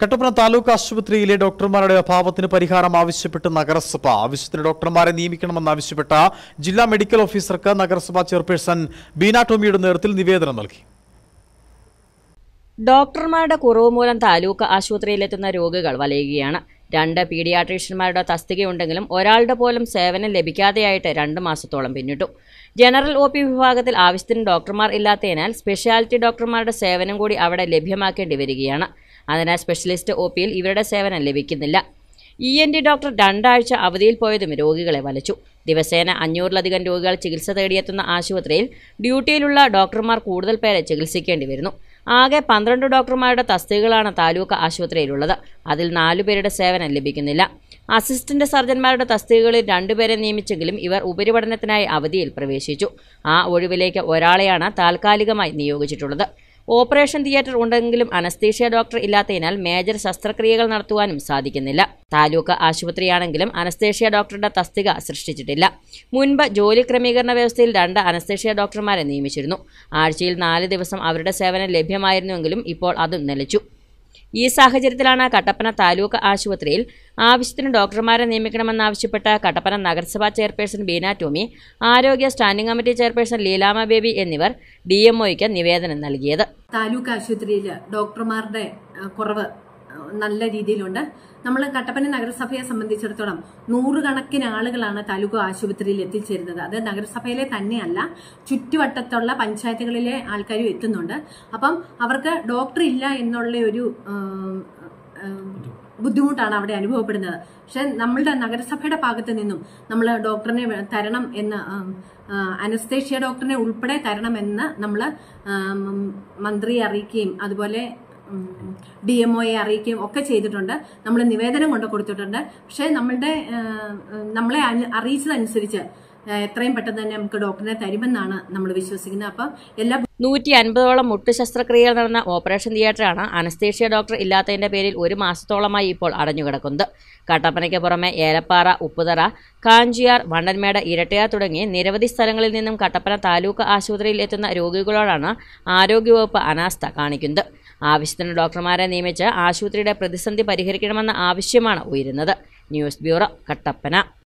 കട്ടപ്പന താലൂക്ക് ആശുപത്രിയിലെ ഡോക്ടർമാരുടെ അഭാവത്തിന് പരിഹാരം ആവശ്യപ്പെട്ട് നഗരസഭ ആവശ്യത്തിന് ഡോക്ടർമാരെ നിയമിക്കണമെന്ന് ആവശ്യപ്പെട്ട ജില്ലാ മെഡിക്കൽ ഓഫീസർക്ക് നഗരസഭാ ചെയർപേഴ്സൺ ബീന ടോമിയുടെ നേതൃത്വത്തിൽ നിവേദനം നൽകി ഡോക്ടർമാരുടെ കുറവ് മൂലം താലൂക്ക് ആശുപത്രിയിലെത്തുന്ന രോഗികൾ വലയുകയാണ് രണ്ട് പീഡിയാട്രീഷ്യന്മാരുടെ തസ്തികയുണ്ടെങ്കിലും ഒരാളുടെ പോലും സേവനം ലഭിക്കാതെയായിട്ട് രണ്ട് മാസത്തോളം പിന്നിട്ടു ജനറൽ ഒ പി വിഭാഗത്തിൽ ആവശ്യത്തിന് ഡോക്ടർമാർ ഇല്ലാത്തതിനാൽ സ്പെഷ്യാലിറ്റി ഡോക്ടർമാരുടെ സേവനം കൂടി അവിടെ ലഭ്യമാക്കേണ്ടി വരികയാണ് അതിനാൽ സ്പെഷ്യലിസ്റ്റ് ഒ പിയിൽ ഇവരുടെ സേവനം ലഭിക്കുന്നില്ല ഇ എൻ ഡി ഡോക്ടർ രണ്ടാഴ്ച അവധിയിൽ പോയതും രോഗികളെ വലച്ചു ദിവസേന അഞ്ഞൂറിലധികം രോഗികൾ ചികിത്സ തേടിയെത്തുന്ന ആശുപത്രിയിൽ ഡ്യൂട്ടിയിലുള്ള ഡോക്ടർമാർ കൂടുതൽ പേരെ ചികിത്സിക്കേണ്ടി വരുന്നു ആകെ പന്ത്രണ്ട് ഡോക്ടർമാരുടെ തസ്തികകളാണ് താലൂക്ക് ആശുപത്രിയിലുള്ളത് അതിൽ നാലുപേരുടെ സേവനം ലഭിക്കുന്നില്ല അസിസ്റ്റന്റ് സർജന്മാരുടെ തസ്തികകളിൽ രണ്ടുപേരെ നിയമിച്ചെങ്കിലും ഇവർ ഉപരിപഠനത്തിനായി അവധിയിൽ പ്രവേശിച്ചു ആ ഒഴിവിലേക്ക് ഒരാളെയാണ് താൽക്കാലികമായി നിയോഗിച്ചിട്ടുള്ളത് ഓപ്പറേഷൻ തിയേറ്റർ ഉണ്ടെങ്കിലും അനസ്തീഷ്യ ഡോക്ടർ ഇല്ലാത്തതിനാൽ മേജർ ശസ്ത്രക്രിയകൾ നടത്തുവാനും സാധിക്കുന്നില്ല താലൂക്ക് ആശുപത്രിയാണെങ്കിലും അനസ്തേഷ്യ ഡോക്ടറുടെ തസ്തിക സൃഷ്ടിച്ചിട്ടില്ല മുൻപ് ജോലി ക്രമീകരണ വ്യവസ്ഥയിൽ രണ്ട് അനസ്തേഷ്യ ഡോക്ടർമാരെ നിയമിച്ചിരുന്നു ആഴ്ചയിൽ നാല് ദിവസം അവരുടെ സേവനം ലഭ്യമായിരുന്നുവെങ്കിലും ഇപ്പോൾ അതും നിലച്ചു ഈ സാഹചര്യത്തിലാണ് കട്ടപ്പന താലൂക്ക് ആശുപത്രിയിൽ ആവശ്യത്തിന് ഡോക്ടർമാരെ നിയമിക്കണമെന്നാവശ്യപ്പെട്ട് കട്ടപ്പന നഗരസഭാ ചെയർപേഴ്സൺ ബീന ടോമി ആരോഗ്യ standing committee chairperson Leelamma Baby എന്നിവർ ഡി എംഒയ്ക്ക് നിവേദനം നൽകിയത് താലൂക്ക് ആശുപത്രിയിൽ ഡോക്ടർമാരുടെ കുറവ് നല്ല രീതിയിലുണ്ട് നമ്മൾ കട്ടപ്പന നഗരസഭയെ സംബന്ധിച്ചിടത്തോളം നൂറുകണക്കിന് ആളുകളാണ് താലൂക്ക് ആശുപത്രിയിൽ എത്തിച്ചേരുന്നത് അത് നഗരസഭയിലെ തന്നെയല്ല ചുറ്റുവട്ടത്തുള്ള പഞ്ചായത്തുകളിലെ ആൾക്കാരും എത്തുന്നുണ്ട് അപ്പം അവർക്ക് ഡോക്ടർ ഇല്ല എന്നുള്ള ഒരു ബുദ്ധിമുട്ടാണ് അവിടെ അനുഭവപ്പെടുന്നത് പക്ഷെ നമ്മളുടെ നഗരസഭയുടെ ഭാഗത്ത് നിന്നും നമ്മൾ ഡോക്ടറിനെ തരണം എന്ന് അനസ്തേഷ്യ ഡോക്ടറിനെ ഉൾപ്പെടെ തരണമെന്ന് നമ്മൾ മന്ത്രിയെ അറിയിക്കുകയും അതുപോലെ ഡി എം ഒയെ അറിയിക്കുകയും ഒക്കെ ചെയ്തിട്ടുണ്ട് നമ്മൾ നിവേദനം കൊണ്ട് കൊടുത്തിട്ടുണ്ട് പക്ഷേ നമ്മളുടെ നമ്മളെ അറിയിച്ചതനുസരിച്ച് എത്രയും പെട്ടെന്ന് തന്നെ നമുക്ക് ഡോക്ടറിനെ തരുമെന്നാണ് നമ്മൾ വിശ്വസിക്കുന്നത് അപ്പം എല്ലാ നൂറ്റി അൻപതോളം മുട്ടു ശസ്ത്രക്രിയകൾ നടന്ന ഓപ്പറേഷൻ തിയേറ്ററാണ് അനസ്തേഷ്യ ഡോക്ടർ ഇല്ലാത്തതിന്റെ പേരിൽ ഒരു മാസത്തോളമായി ഇപ്പോൾ അടഞ്ഞുകിടക്കുന്നത് കട്ടപ്പനയ്ക്ക് പുറമെ ഏലപ്പാറ ഉപ്പുതറ കാഞ്ചിയാർ വണ്ടൻമേട് ഇരട്ടയാർ തുടങ്ങി നിരവധി സ്ഥലങ്ങളിൽ നിന്നും കട്ടപ്പന താലൂക്ക് ആശുപത്രിയിൽ എത്തുന്ന രോഗികളോടാണ് ആരോഗ്യവകുപ്പ് അനാസ്ഥ കാണിക്കുന്നത് ആവശ്യത്തിന് ഡോക്ടർമാരെ നിയമിച്ച് ആശുപത്രിയുടെ പ്രതിസന്ധി പരിഹരിക്കണമെന്ന ആവശ്യമാണ് ഉയരുന്നത് ന്യൂസ് ബ്യൂറോ കട്ടപ്പന